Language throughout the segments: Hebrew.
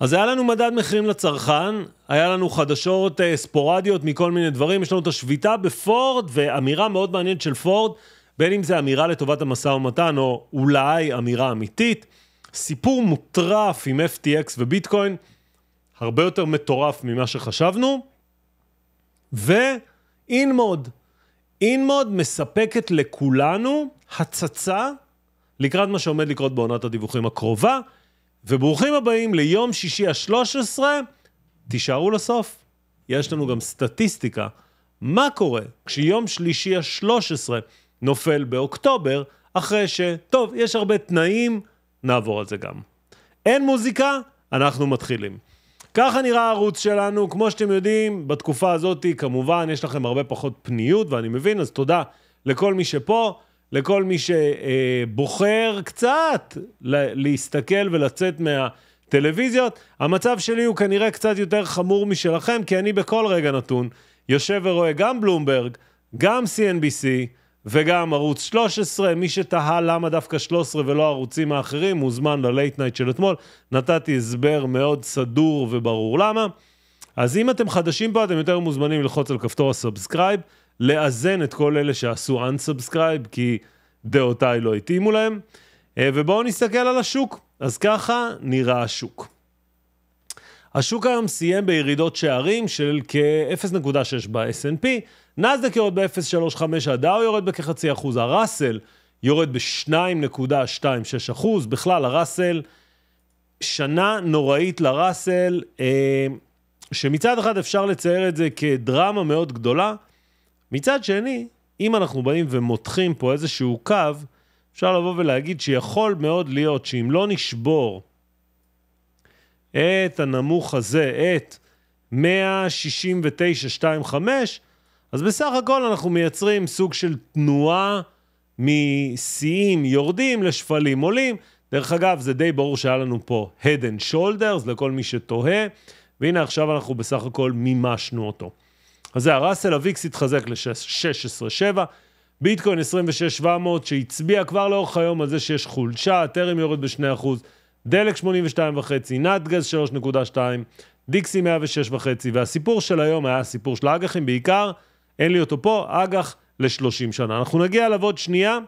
אז היה לנו מדד מחירים לצרכן, היה לנו חדשות אה, ספורדיות מכל מיני דברים, יש לנו את השביתה בפורד, ואמירה מאוד מעניינת של פורד, בין אם זה אמירה לטובת המשא ומתן, או אולי אמירה אמיתית. סיפור מוטרף עם FTX וביטקוין, הרבה יותר מטורף ממה שחשבנו. ואינמוד, אינמוד מספקת לכולנו הצצה לקראת מה שעומד לקרות בעונת הדיווחים הקרובה. וברוכים הבאים ליום שישי ה-13, תישארו לסוף. יש לנו גם סטטיסטיקה. מה קורה כשיום שלישי ה-13 נופל באוקטובר, אחרי ש... טוב, יש הרבה תנאים, נעבור על זה גם. אין מוזיקה, אנחנו מתחילים. ככה נראה הערוץ שלנו, כמו שאתם יודעים, בתקופה הזאת כמובן יש לכם הרבה פחות פניות, ואני מבין, אז תודה לכל מי שפה. לכל מי שבוחר קצת להסתכל ולצאת מהטלוויזיות. המצב שלי הוא כנראה קצת יותר חמור משלכם, כי אני בכל רגע נתון יושב ורואה גם בלומברג, גם CNBC וגם ערוץ 13. מי שתהה למה דווקא 13 ולא הערוצים האחרים, מוזמן ללייט נייט של אתמול. נתתי הסבר מאוד סדור וברור למה. אז אם אתם חדשים פה, אתם יותר מוזמנים ללחוץ על כפתור הסאבסקרייב. לאזן את כל אלה שעשו unsubscribe כי דעותיי לא התאימו להם. אה, ובואו נסתכל על השוק. אז ככה נראה השוק. השוק היום סיים בירידות שערים של כ-0.6 ב snp נאסדק יורד ב-0.35, הדאו יורד בכחצי אחוז, הראסל יורד ב-2.26 אחוז, בכלל הראסל, שנה נוראית לראסל, אה, שמצד אחד אפשר לצייר את זה כדרמה מאוד גדולה, מצד שני, אם אנחנו באים ומותחים פה איזשהו קו, אפשר לבוא ולהגיד שיכול מאוד להיות שאם לא נשבור את הנמוך הזה, את 169.25, אז בסך הכל אנחנו מייצרים סוג של תנועה משיאים יורדים לשפלים עולים. דרך אגב, זה די ברור שהיה לנו פה head and shoulders לכל מי שתוהה, והנה עכשיו אנחנו בסך הכל מימשנו אותו. אז זה הראסל הוויקס התחזק ל-16.7, ביטקוין 26,700 שהצביע כבר לאורך היום על זה שיש חולשה, טרם יורד ב-2%, דלק 82.5, נתגז 3.2, דיקסי 106.5, והסיפור של היום היה הסיפור של האג"חים בעיקר, אין לי אותו פה, אג"ח ל-30 שנה. אנחנו נגיע אליו עוד שנייה.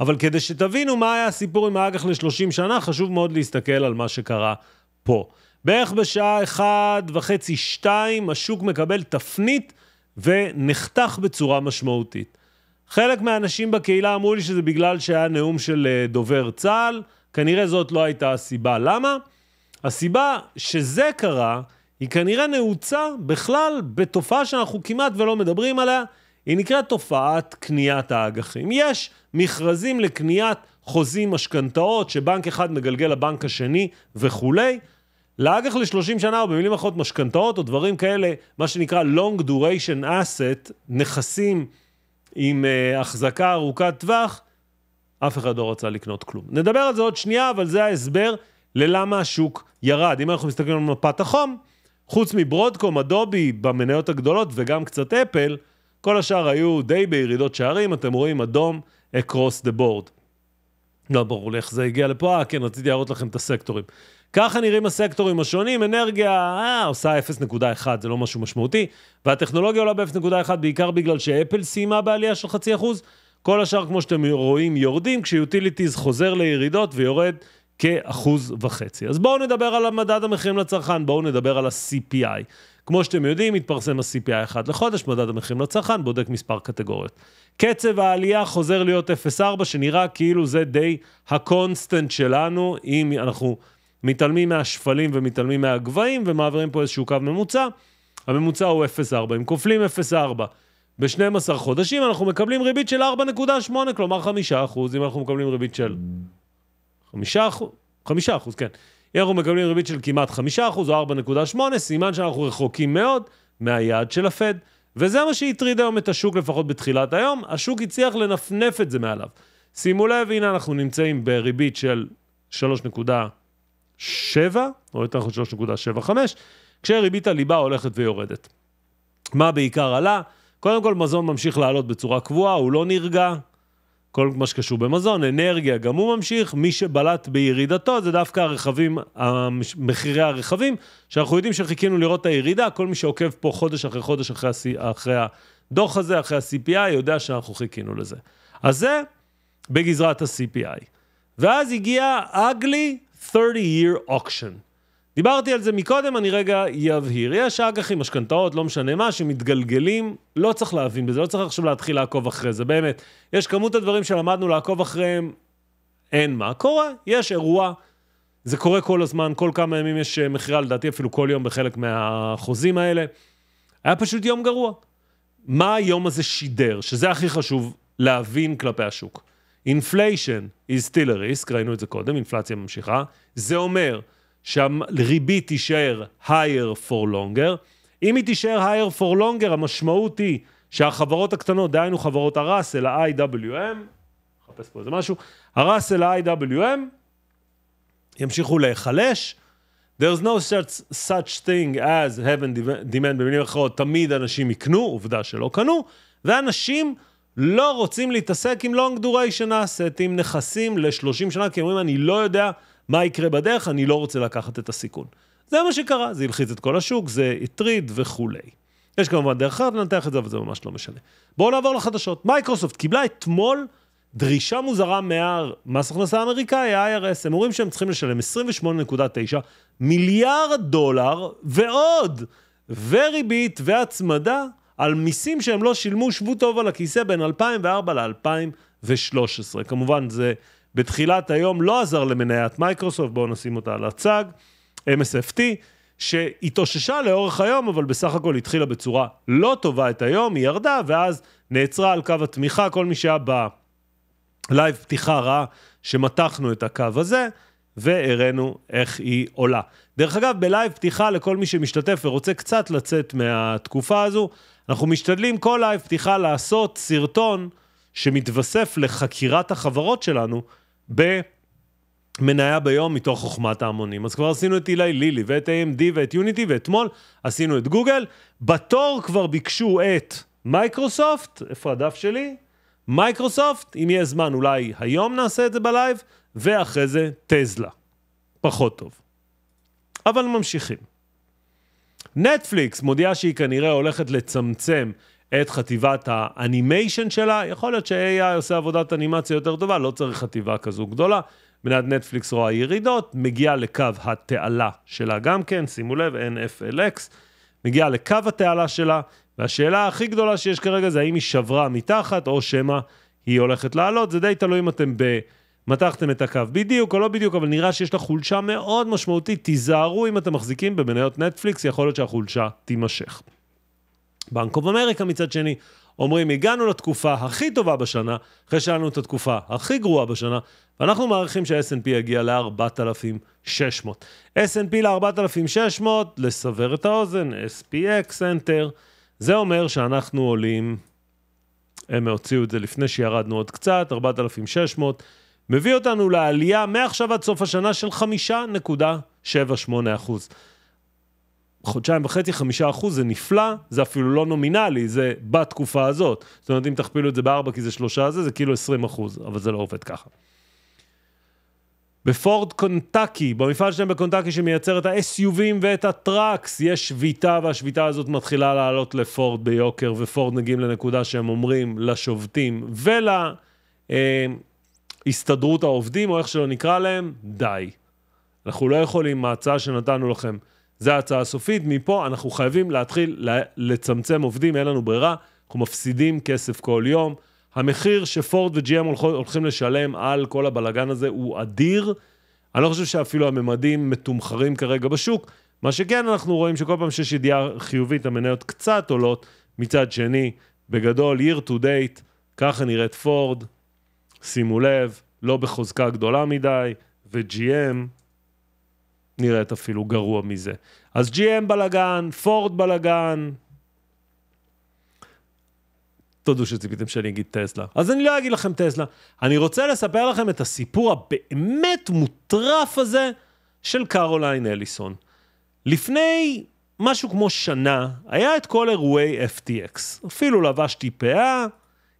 אבל כדי שתבינו מה היה הסיפור עם האג"ח ל-30 שנה, חשוב מאוד להסתכל על מה שקרה פה. בערך בשעה וחצי, 2 השוק מקבל תפנית ונחתך בצורה משמעותית. חלק מהאנשים בקהילה אמרו לי שזה בגלל שהיה נאום של אה, דובר צה"ל, כנראה זאת לא הייתה הסיבה. למה? הסיבה שזה קרה היא כנראה נעוצה בכלל בתופעה שאנחנו כמעט ולא מדברים עליה, היא נקראת תופעת קניית האג"חים. יש מכרזים לקניית חוזים משכנתאות שבנק אחד מגלגל לבנק השני וכולי. לאג"ח ל-30 שנה, או במילים אחרות משכנתאות, או דברים כאלה, מה שנקרא long duration asset, נכסים עם uh, אה, החזקה ארוכת טווח, אף אחד לא רצה לקנות כלום. נדבר על זה עוד שנייה, אבל זה ההסבר ללמה השוק ירד. אם אנחנו מסתכלים על מפת החום, חוץ מברודקום, אדובי, במניות הגדולות וגם קצת אפל, כל השאר היו די בירידות שערים, אתם רואים אדום across the board. לא ברור לי איך זה הגיע לפה, אה, כן, רציתי להראות לכם את הסקטורים. ככה נראים הסקטורים השונים, אנרגיה אה, עושה 0.1, זה לא משהו משמעותי, והטכנולוגיה עולה ב-0.1 בעיקר בגלל שאפל סיימה בעלייה של חצי אחוז, כל השאר, כמו שאתם רואים, יורדים, כשיוטיליטיז חוזר לירידות ויורד כאחוז וחצי. אז בואו נדבר על מדד המחירים לצרכן, בואו נדבר על ה-CPI. כמו שאתם יודעים, התפרסם ה-CPI אחד לחודש, מדד המחירים לצרכן, בודק מספר קטגוריות. קצב העלייה חוזר להיות 0.4, שנראה כאילו זה די הקונסטנט שלנו, אם אנחנו מתעלמים מהשפלים ומתעלמים מהגבהים ומעבירים פה איזשהו קו ממוצע. הממוצע הוא 0.4. אם כופלים 0.4 ב-12 חודשים, אנחנו מקבלים ריבית של 4.8, כלומר 5%, אחוז, אם אנחנו מקבלים ריבית של 5%, אחוז, 5%, אחוז, כן. אם אנחנו מקבלים ריבית של כמעט 5% אחוז או 4.8, סימן שאנחנו רחוקים מאוד מהיעד של הפד. וזה מה שהטריד היום את השוק, לפחות בתחילת היום. השוק הצליח לנפנף את זה מעליו. שימו לב, הנה אנחנו נמצאים בריבית של 3.9 או יותר נכון 3.75, כשריבית הליבה הולכת ויורדת. מה בעיקר עלה? קודם כל, מזון ממשיך לעלות בצורה קבועה, הוא לא נרגע. כל מה שקשור במזון, אנרגיה, גם הוא ממשיך. מי שבלט בירידתו זה דווקא הרכבים, מחירי הרכבים, שאנחנו יודעים שחיכינו לראות את הירידה. כל מי שעוקב פה חודש אחרי חודש אחרי, אחרי הדוח הזה, אחרי ה-CPI, יודע שאנחנו חיכינו לזה. אז זה בגזרת ה-CPI. ואז הגיע אגלי 30-year auction. דיברתי על זה מקודם, אני רגע אבהיר. יש אג"חים, משכנתאות, לא משנה מה, שמתגלגלים, לא צריך להבין בזה, לא צריך עכשיו להתחיל לעקוב אחרי זה, באמת. יש כמות הדברים שלמדנו לעקוב אחריהם, אין מה. קורה, יש אירוע, זה קורה כל הזמן, כל כמה ימים יש אה, מכירה, לדעתי אפילו כל יום בחלק מהחוזים האלה. היה פשוט יום גרוע. מה היום הזה שידר, שזה הכי חשוב להבין כלפי השוק. inflation is still a risk, ראינו את זה קודם, אינפלציה ממשיכה. זה אומר שהריבית תישאר higher for longer. אם היא תישאר higher for longer, המשמעות היא שהחברות הקטנות, דהיינו חברות הראסל, ה-IWM, נחפש פה איזה משהו, הראסל, ה-IWM, ימשיכו להיחלש. There's no such, such thing as heaven demand, במילים אחרות, תמיד אנשים יקנו, עובדה שלא קנו, ואנשים... לא רוצים להתעסק עם long duration asset, עם נכסים ל-30 שנה, כי אומרים, אני לא יודע מה יקרה בדרך, אני לא רוצה לקחת את הסיכון. זה מה שקרה, זה הלחיץ את כל השוק, זה הטריד וכולי. יש כמובן דרך אחרת לנתח את זה, אבל זה ממש לא משנה. בואו נעבור לחדשות. מייקרוסופט קיבלה אתמול דרישה מוזרה מהמס הכנסה האמריקאי, ה-IRS. הם אומרים שהם צריכים לשלם 28.9 מיליארד דולר ועוד, וריבית והצמדה על מיסים שהם לא שילמו, שבו טוב על הכיסא בין 2004 ל-2013. כמובן, זה בתחילת היום לא עזר למניית מייקרוסופט, בואו נשים אותה על הצג, MSFT, שהתאוששה לאורך היום, אבל בסך הכל התחילה בצורה לא טובה את היום, היא ירדה, ואז נעצרה על קו התמיכה, כל מי שהיה בלייב פתיחה ראה שמתחנו את הקו הזה. והראינו איך היא עולה. דרך אגב, בלייב פתיחה לכל מי שמשתתף ורוצה קצת לצאת מהתקופה הזו, אנחנו משתדלים כל לייב פתיחה לעשות סרטון שמתווסף לחקירת החברות שלנו במניה ביום מתוך חוכמת ההמונים. אז כבר עשינו את אילי לילי ואת AMD ואת יוניטי ואתמול עשינו את גוגל. בתור כבר ביקשו את מייקרוסופט, איפה הדף שלי? מייקרוסופט, אם יהיה זמן אולי היום נעשה את זה בלייב, ואחרי זה טזלה. פחות טוב. אבל ממשיכים. נטפליקס מודיעה שהיא כנראה הולכת לצמצם את חטיבת האנימיישן שלה. יכול להיות ש-AI עושה עבודת אנימציה יותר טובה, לא צריך חטיבה כזו גדולה. מדינת נטפליקס רואה ירידות, מגיעה לקו התעלה שלה גם כן, שימו לב, NFLX, מגיעה לקו התעלה שלה, והשאלה הכי גדולה שיש כרגע זה האם היא שברה מתחת, או שמא היא הולכת לעלות. זה די תלוי אם אתם ב... מתחתם את הקו בדיוק או לא בדיוק, אבל נראה שיש לה חולשה מאוד משמעותית. תיזהרו אם אתם מחזיקים במניות נטפליקס, יכול להיות שהחולשה תימשך. בנק אוף אמריקה מצד שני, אומרים, הגענו לתקופה הכי טובה בשנה, אחרי שהיה לנו את התקופה הכי גרועה בשנה, ואנחנו מעריכים שה-S&P יגיע ל-4,600. S&P ל-4,600, לסבר את האוזן, SPX, Enter. זה אומר שאנחנו עולים, הם הוציאו את זה לפני שירדנו עוד קצת, 4,600, מביא אותנו לעלייה מעכשיו עד סוף השנה של 5.78 אחוז. חודשיים וחצי, חמישה אחוז, זה נפלא, זה אפילו לא נומינלי, זה בתקופה הזאת. זאת אומרת, אם תכפילו את זה בארבע כי זה שלושה זה, זה כאילו עשרים אחוז, אבל זה לא עובד ככה. בפורד קונטקי, במפעל שלהם בקונטקי שמייצר את ה-SUVים ואת הטראקס, יש שביתה והשביתה הזאת מתחילה לעלות לפורד ביוקר, ופורד מגיעים לנקודה שהם אומרים לשובתים ולהסתדרות אה, העובדים, או איך שלא נקרא להם, די. אנחנו לא יכולים, ההצעה שנתנו לכם, זו ההצעה הסופית, מפה אנחנו חייבים להתחיל לצמצם עובדים, אין לנו ברירה, אנחנו מפסידים כסף כל יום. המחיר שפורד וג'י.אם הולכים לשלם על כל הבלגן הזה הוא אדיר. אני לא חושב שאפילו הממדים מתומחרים כרגע בשוק. מה שכן, אנחנו רואים שכל פעם שיש ידיעה חיובית, המניות קצת עולות. מצד שני, בגדול, year to date, ככה נראית פורד, שימו לב, לא בחוזקה גדולה מדי, ו-GM נראית אפילו גרוע מזה. אז GM בלאגן, פורד בלאגן, תודו שציפיתם שאני אגיד טסלה. אז אני לא אגיד לכם טסלה. אני רוצה לספר לכם את הסיפור הבאמת מוטרף הזה של קרוליין אליסון. לפני משהו כמו שנה, היה את כל אירועי FTX. אפילו לבשתי פאה,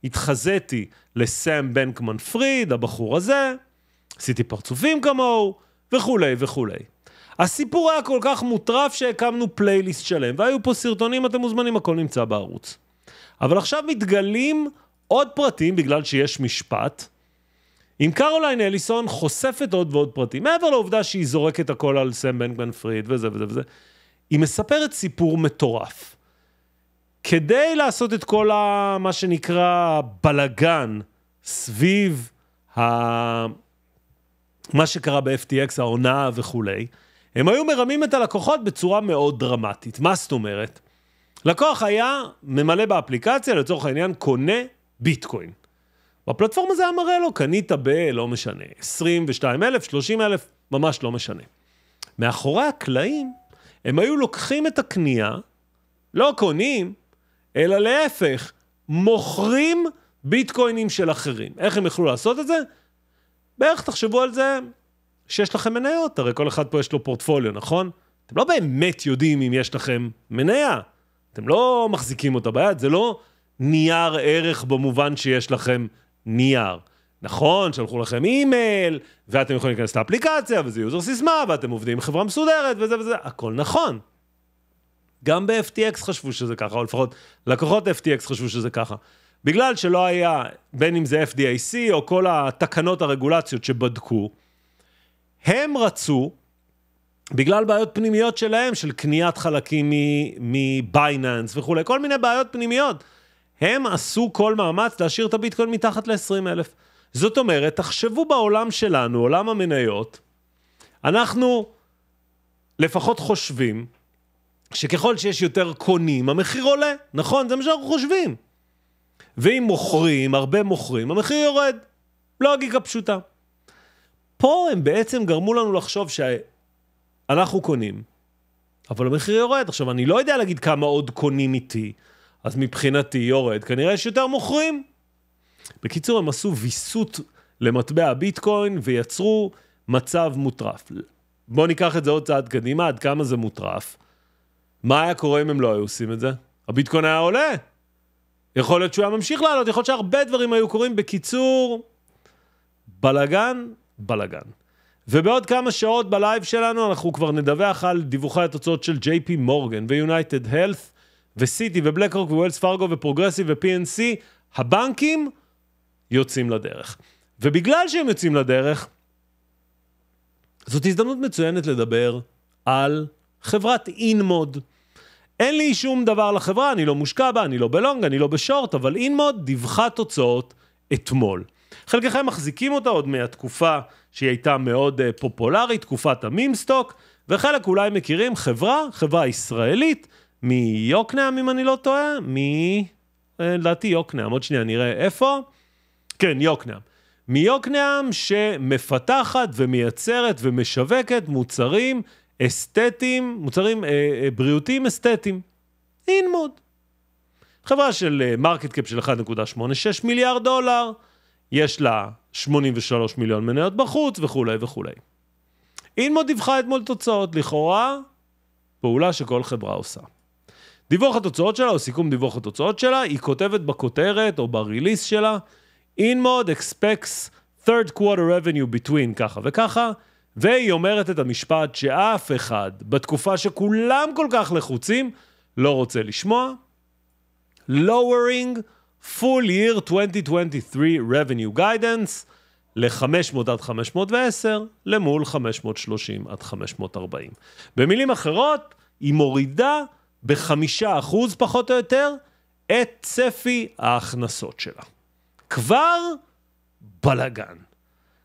התחזיתי לסאם בנקמן פריד, הבחור הזה, עשיתי פרצופים כמוהו, וכולי וכולי. הסיפור היה כל כך מוטרף שהקמנו פלייליסט שלם, והיו פה סרטונים, אתם מוזמנים, הכל נמצא בערוץ. אבל עכשיו מתגלים עוד פרטים בגלל שיש משפט. אם קרוליין אליסון חושפת עוד ועוד פרטים, מעבר לעובדה שהיא זורקת הכל על סם בנקמן פריד וזה וזה וזה, היא מספרת סיפור מטורף. כדי לעשות את כל ה... מה שנקרא בלגן סביב ה... מה שקרה ב-FTX, ההונאה וכולי, הם היו מרמים את הלקוחות בצורה מאוד דרמטית. מה זאת אומרת? לקוח היה ממלא באפליקציה, לצורך העניין, קונה ביטקוין. בפלטפורמה זה היה מראה לו, קנית ב, לא משנה, 22,000, 30,000, ממש לא משנה. מאחורי הקלעים, הם היו לוקחים את הקנייה, לא קונים, אלא להפך, מוכרים ביטקוינים של אחרים. איך הם יכלו לעשות את זה? בערך תחשבו על זה שיש לכם מניות, הרי כל אחד פה יש לו פורטפוליו, נכון? אתם לא באמת יודעים אם יש לכם מניה. אתם לא מחזיקים אותה ביד, זה לא נייר ערך במובן שיש לכם נייר. נכון, שלחו לכם אימייל, ואתם יכולים להיכנס לאפליקציה, וזה יוזר סיסמה, ואתם עובדים עם חברה מסודרת, וזה וזה, הכל נכון. גם ב-FTX חשבו שזה ככה, או לפחות לקוחות FTX חשבו שזה ככה. בגלל שלא היה, בין אם זה FDIC או כל התקנות הרגולציות שבדקו, הם רצו בגלל בעיות פנימיות שלהם, של קניית חלקים מבייננס וכולי, כל מיני בעיות פנימיות. הם עשו כל מאמץ להשאיר את הביטקוין מתחת ל-20 אלף. זאת אומרת, תחשבו בעולם שלנו, עולם המניות, אנחנו לפחות חושבים שככל שיש יותר קונים, המחיר עולה, נכון? זה מה שאנחנו חושבים. ואם מוכרים, הרבה מוכרים, המחיר יורד. לוגיקה פשוטה. פה הם בעצם גרמו לנו לחשוב שה... אנחנו קונים, אבל המחיר יורד. עכשיו, אני לא יודע להגיד כמה עוד קונים איתי, אז מבחינתי יורד, כנראה יש יותר מוכרים. בקיצור, הם עשו ויסות למטבע הביטקוין ויצרו מצב מוטרף. בואו ניקח את זה עוד צעד קדימה, עד כמה זה מוטרף. מה היה קורה אם הם לא היו עושים את זה? הביטקוין היה עולה. יכול להיות שהוא היה ממשיך לעלות, יכול להיות שהרבה דברים היו קורים. בקיצור, בלגן, בלגן. ובעוד כמה שעות בלייב שלנו אנחנו כבר נדווח על דיווחי התוצאות של ג'יי פי ו ויונייטד הלת' וסיטי ובלק רוק וווילס פארגו ופרוגרסיב ו-PNC, הבנקים יוצאים לדרך. ובגלל שהם יוצאים לדרך, זאת הזדמנות מצוינת לדבר על חברת אינמוד. אין לי שום דבר לחברה, אני לא מושקע בה, אני לא בלונג, אני לא בשורט, אבל אינמוד דיווחה תוצאות אתמול. חלקכם מחזיקים אותה עוד מהתקופה שהיא הייתה מאוד אה, פופולרית, תקופת המימסטוק, וחלק אולי מכירים חברה, חברה ישראלית, מיוקנעם אם אני לא טועה, מ... אה, לדעתי יוקנעם, עוד שנייה נראה איפה. כן, יוקנעם. מיוקנעם שמפתחת ומייצרת ומשווקת מוצרים אסתטיים, מוצרים אה, אה, בריאותיים אסתטיים. אינמוד. חברה של מרקט אה, קאפ של 1.86 מיליארד דולר, יש לה 83 מיליון מניות בחוץ וכולי וכולי. אינמו דיווחה אתמול תוצאות, לכאורה פעולה שכל חברה עושה. דיווח התוצאות שלה, או סיכום דיווח התוצאות שלה, היא כותבת בכותרת או בריליס שלה, אינמוד אקספקס third quarter revenue between ככה וככה, והיא אומרת את המשפט שאף אחד, בתקופה שכולם כל כך לחוצים, לא רוצה לשמוע. lowering full year 2023 revenue guidance ל-500 עד 510 למול 530 עד 540. במילים אחרות, היא מורידה ב-5% פחות או יותר את צפי ההכנסות שלה. כבר בלאגן.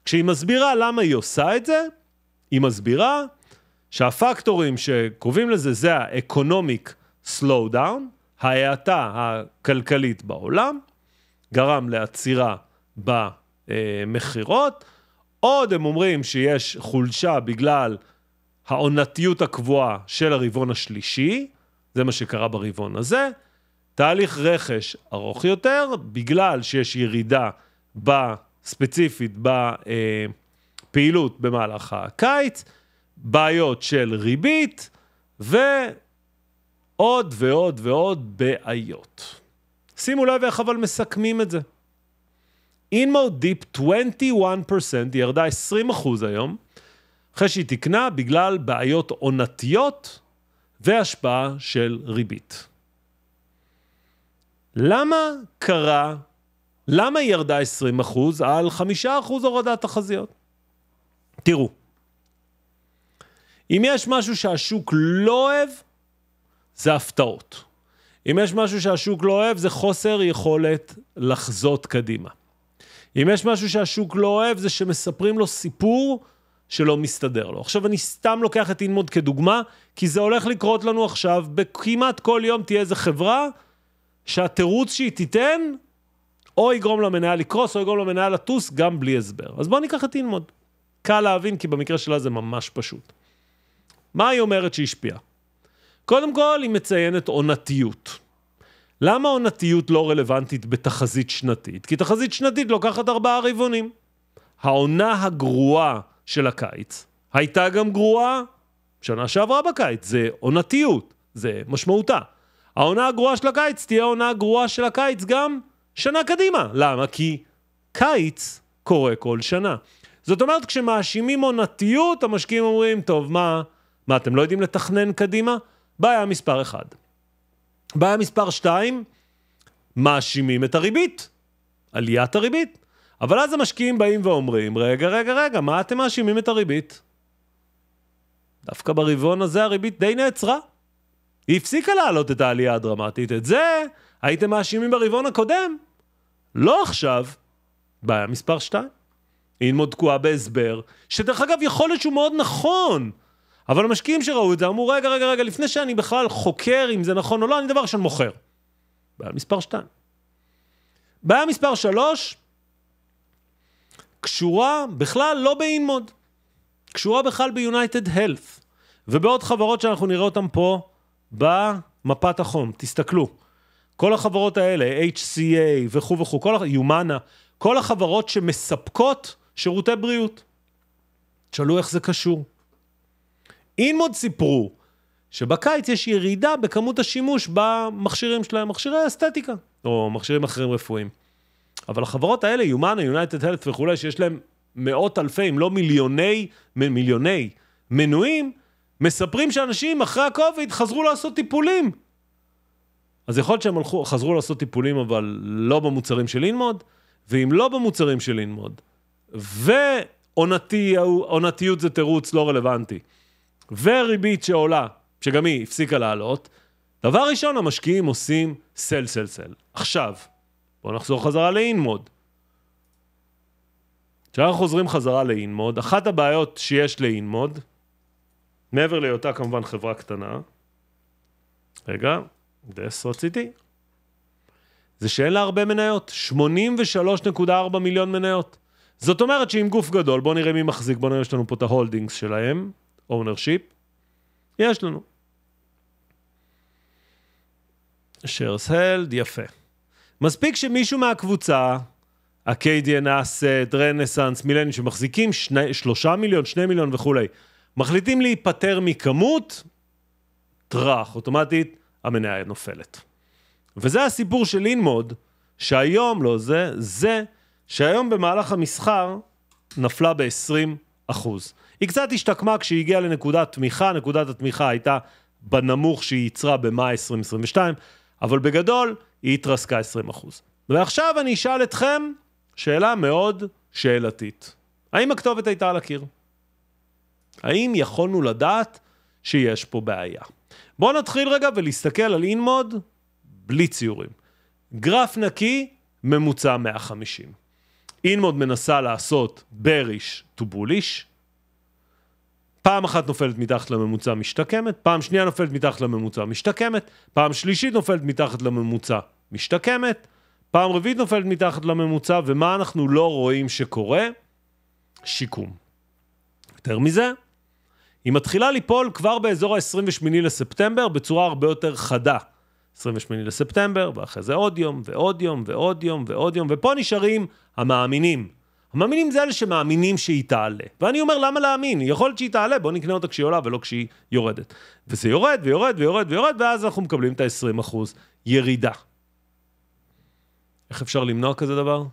כשהיא מסבירה למה היא עושה את זה, היא מסבירה שהפקטורים שקובעים לזה זה ה-economic slowdown, ההאטה הכלכלית בעולם, גרם לעצירה במכירות, עוד הם אומרים שיש חולשה בגלל העונתיות הקבועה של הרבעון השלישי, זה מה שקרה ברבעון הזה, תהליך רכש ארוך יותר, בגלל שיש ירידה ספציפית בפעילות במהלך הקיץ, בעיות של ריבית, ו... עוד ועוד ועוד בעיות. שימו לב איך אבל מסכמים את זה. אינמוד דיפ 21% ירדה 20% היום, אחרי שהיא תיקנה בגלל בעיות עונתיות והשפעה של ריבית. למה קרה, למה היא ירדה 20% על 5% הורדת תחזיות? תראו, אם יש משהו שהשוק לא אוהב, זה הפתעות. אם יש משהו שהשוק לא אוהב, זה חוסר יכולת לחזות קדימה. אם יש משהו שהשוק לא אוהב, זה שמספרים לו סיפור שלא מסתדר לו. עכשיו, אני סתם לוקח את אינמוד כדוגמה, כי זה הולך לקרות לנו עכשיו, בכמעט כל יום תהיה איזה חברה שהתירוץ שהיא תיתן, או יגרום למניה לקרוס, או יגרום למניה לטוס, גם בלי הסבר. אז בואו ניקח את אינמוד. קל להבין, כי במקרה שלה זה ממש פשוט. מה היא אומרת שהשפיעה? קודם כל, היא מציינת עונתיות. למה עונתיות לא רלוונטית בתחזית שנתית? כי תחזית שנתית לוקחת ארבעה רבעונים. העונה הגרועה של הקיץ הייתה גם גרועה שנה שעברה בקיץ, זה עונתיות, זה משמעותה. העונה הגרועה של הקיץ תהיה העונה הגרועה של הקיץ גם שנה קדימה. למה? כי קיץ קורה כל שנה. זאת אומרת, כשמאשימים עונתיות, המשקיעים אומרים, טוב, מה, מה, אתם לא יודעים לתכנן קדימה? בעיה מספר אחד. בעיה מספר שתיים, מאשימים את הריבית, עליית הריבית. אבל אז המשקיעים באים ואומרים, רגע, רגע, רגע, מה אתם מאשימים את הריבית? דווקא ברבעון הזה הריבית די נעצרה. היא הפסיקה להעלות את העלייה הדרמטית. את זה הייתם מאשימים ברבעון הקודם. לא עכשיו. בעיה מספר 2. אינמוד תקועה בהסבר, שדרך אגב יכול להיות שהוא מאוד נכון. אבל המשקיעים שראו את זה אמרו, רגע, רגע, רגע, לפני שאני בכלל חוקר אם זה נכון או לא, אני דבר ראשון מוכר. בעיה מספר 2. בעיה מספר 3 קשורה בכלל לא באינמוד, קשורה בכלל ביונייטד הלף, ובעוד חברות שאנחנו נראה אותן פה במפת החום. תסתכלו, כל החברות האלה, HCA וכו' וכו', כל, יומנה, כל החברות שמספקות שירותי בריאות. תשאלו איך זה קשור. אינמוד סיפרו שבקיץ יש ירידה בכמות השימוש במכשירים שלהם, מכשירי אסתטיקה, או מכשירים אחרים רפואיים. אבל החברות האלה, יומנה, יונייטד הלף וכולי, שיש להם מאות אלפי, אם לא מיליוני, מיליוני מנויים, מספרים שאנשים אחרי הקוביד חזרו לעשות טיפולים. אז יכול להיות שהם הלכו, חזרו לעשות טיפולים, אבל לא במוצרים של אינמוד, ואם לא במוצרים של אינמוד, ועונתיות זה תירוץ לא רלוונטי. וריבית שעולה, שגם היא הפסיקה לעלות, דבר ראשון, המשקיעים עושים סל סל סל. עכשיו, בואו נחזור חזרה לאינמוד. כשאנחנו חוזרים חזרה לאינמוד, אחת הבעיות שיש לאינמוד, מעבר להיותה כמובן חברה קטנה, רגע, דס רציתי, זה שאין לה הרבה מניות, 83.4 מיליון מניות. זאת אומרת שאם גוף גדול, בואו נראה מי מחזיק, בואו נראה, יש לנו פה את ההולדינגס שלהם, ownership? יש לנו. שרס הלד, יפה. מספיק שמישהו מהקבוצה, אקיידיאן אסט, רנסאנס, מילניום, שמחזיקים שני, שלושה מיליון, שני מיליון וכולי, מחליטים להיפטר מכמות, טראח, אוטומטית המניה נופלת. וזה הסיפור של אינמוד, שהיום, לא זה, זה שהיום במהלך המסחר נפלה ב-20 אחוז. היא קצת השתקמה כשהיא הגיעה לנקודת תמיכה, נקודת התמיכה הייתה בנמוך שהיא ייצרה במאי 2022, אבל בגדול היא התרסקה 20%. ועכשיו אני אשאל אתכם שאלה מאוד שאלתית. האם הכתובת הייתה על הקיר? האם יכולנו לדעת שיש פה בעיה? בואו נתחיל רגע ולהסתכל על אינמוד בלי ציורים. גרף נקי, ממוצע 150. אינמוד מנסה לעשות בריש טובוליש, פעם אחת נופלת מתחת לממוצע משתקמת, פעם שנייה נופלת מתחת לממוצע משתקמת, פעם שלישית נופלת מתחת לממוצע משתקמת, פעם רביעית נופלת מתחת לממוצע, ומה אנחנו לא רואים שקורה? שיקום. יותר מזה, היא מתחילה ליפול כבר באזור ה-28 לספטמבר בצורה הרבה יותר חדה. 28 לספטמבר, ואחרי זה עוד יום, ועוד יום, ועוד יום, ועוד יום, ופה נשארים המאמינים. המאמינים זה אלה שמאמינים שהיא תעלה. ואני אומר, למה להאמין? יכול להיות שהיא תעלה, בואו נקנה אותה כשהיא עולה ולא כשהיא יורדת. וזה יורד ויורד ויורד ויורד, ואז אנחנו מקבלים את ה-20% ירידה. איך אפשר למנוע כזה דבר?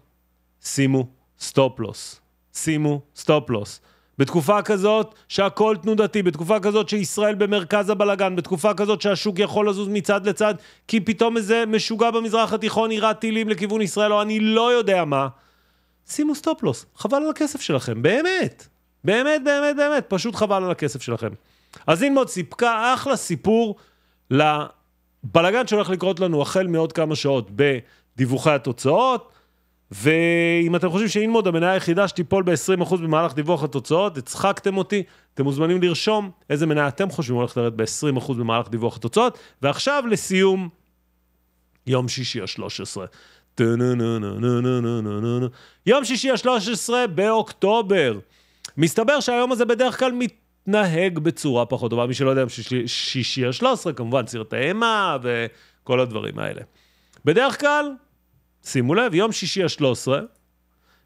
שימו סטופלוס. שימו סטופלוס. בתקופה כזאת שהכל תנודתי, בתקופה כזאת שישראל במרכז הבלגן, בתקופה כזאת שהשוק יכול לזוז מצד לצד, כי פתאום איזה משוגע במזרח התיכון יירה טילים לכיוון ישראל, או אני לא יודע מה. שימו סטופלוס, חבל על הכסף שלכם, באמת. באמת, באמת, באמת, פשוט חבל על הכסף שלכם. אז אינמוד סיפקה אחלה סיפור לבלגן שהולך לקרות לנו החל מעוד כמה שעות בדיווחי התוצאות, ואם אתם חושבים שאינמוד המניה היחידה שתיפול ב-20% במהלך דיווח התוצאות, הצחקתם אותי, אתם מוזמנים לרשום איזה מניה אתם חושבים הולכת לרדת ב-20% במהלך דיווח התוצאות, ועכשיו לסיום, יום שישי ה-13. יום שישי ה-13 באוקטובר. מסתבר שהיום הזה בדרך כלל מתנהג בצורה פחות טובה. מי שלא יודע, שישי ה-13, כמובן, סרטי אימה וכל הדברים האלה. בדרך כלל, שימו לב, יום שישי ה-13,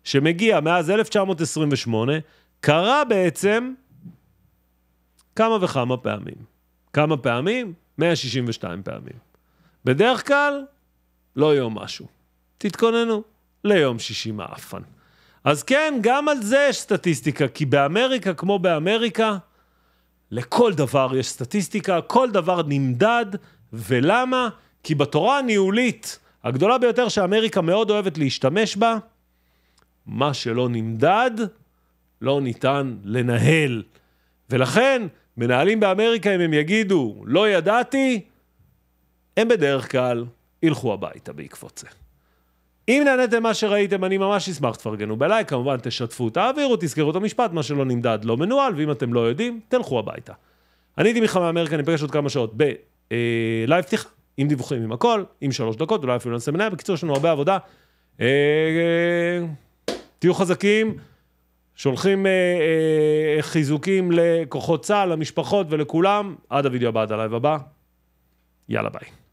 שמגיע מאז 1928, קרה בעצם כמה וכמה פעמים. כמה פעמים? 162 פעמים. בדרך כלל, לא יום משהו. תתכוננו ליום שישי מעפן. אז כן, גם על זה יש סטטיסטיקה, כי באמריקה, כמו באמריקה, לכל דבר יש סטטיסטיקה, כל דבר נמדד, ולמה? כי בתורה הניהולית הגדולה ביותר שאמריקה מאוד אוהבת להשתמש בה, מה שלא נמדד, לא ניתן לנהל. ולכן, מנהלים באמריקה, אם הם יגידו, לא ידעתי, הם בדרך כלל ילכו הביתה בעקבות זה. אם נהניתם מה שראיתם, אני ממש אשמח, תפרגנו בלייק, כמובן תשתפו, תעבירו, תזכרו את המשפט, מה שלא נמדד לא מנוהל, ואם אתם לא יודעים, תלכו הביתה. אני הייתי מיכה מאמריקה, אני ניפגש עוד כמה שעות בלייב אה, פתיחה, עם דיווחים, עם הכל, עם שלוש דקות, אולי אפילו נעשה מנהל, בקיצור, יש לנו הרבה עבודה. אה, אה, תהיו חזקים, שולחים אה, אה, חיזוקים לכוחות צה"ל, למשפחות ולכולם, עד הוידאו הבא, עד הלייב הבא, יאללה ביי.